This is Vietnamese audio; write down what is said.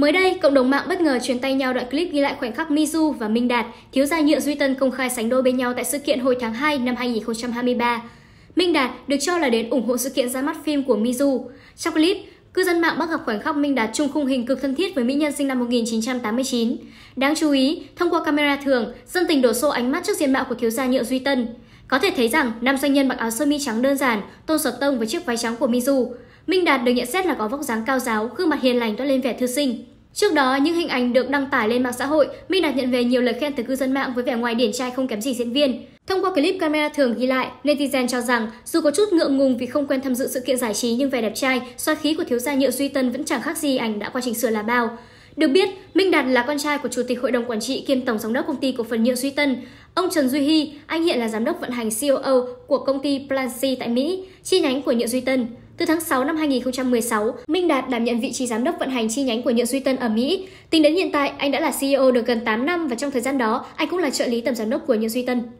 Mới đây, cộng đồng mạng bất ngờ truyền tay nhau đoạn clip ghi lại khoảnh khắc Mizu và Minh Đạt, thiếu gia nhựa Duy Tân công khai sánh đôi bên nhau tại sự kiện hồi tháng 2 năm 2023. Minh Đạt được cho là đến ủng hộ sự kiện ra mắt phim của Mizu. Trong clip, cư dân mạng bắt gặp khoảnh khắc Minh Đạt chung khung hình cực thân thiết với mỹ nhân sinh năm 1989. Đáng chú ý, thông qua camera thường, dân tình đổ xô ánh mắt trước diện mạo của thiếu gia nhựa Duy Tân. Có thể thấy rằng, nam doanh nhân mặc áo sơ mi trắng đơn giản, tôn sọt tông với chiếc váy trắng của Mizu. Minh Đạt được nhận xét là có vóc dáng cao giáo, gương mặt hiền lành toát lên vẻ thư sinh. Trước đó, những hình ảnh được đăng tải lên mạng xã hội, Minh Đạt nhận về nhiều lời khen từ cư dân mạng với vẻ ngoài điển trai không kém gì diễn viên. Thông qua clip camera thường ghi lại, netizen cho rằng dù có chút ngượng ngùng vì không quen tham dự sự kiện giải trí nhưng vẻ đẹp trai, xoa khí của thiếu gia Nhựa Duy Tân vẫn chẳng khác gì ảnh đã qua chỉnh sửa là bao. Được biết, Minh Đạt là con trai của chủ tịch hội đồng quản trị kiêm tổng giám đốc công ty cổ phần Nhựa Duy Tân. Ông Trần Duy Hy, anh hiện là giám đốc vận hành COO của công ty Plancy tại Mỹ, chi nhánh của Nhựa Duy Tân. Từ tháng 6 năm 2016, Minh Đạt đảm nhận vị trí giám đốc vận hành chi nhánh của Nhượng Duy Tân ở Mỹ. Tính đến hiện tại, anh đã là CEO được gần 8 năm và trong thời gian đó, anh cũng là trợ lý tổng giám đốc của Nhượng Duy Tân.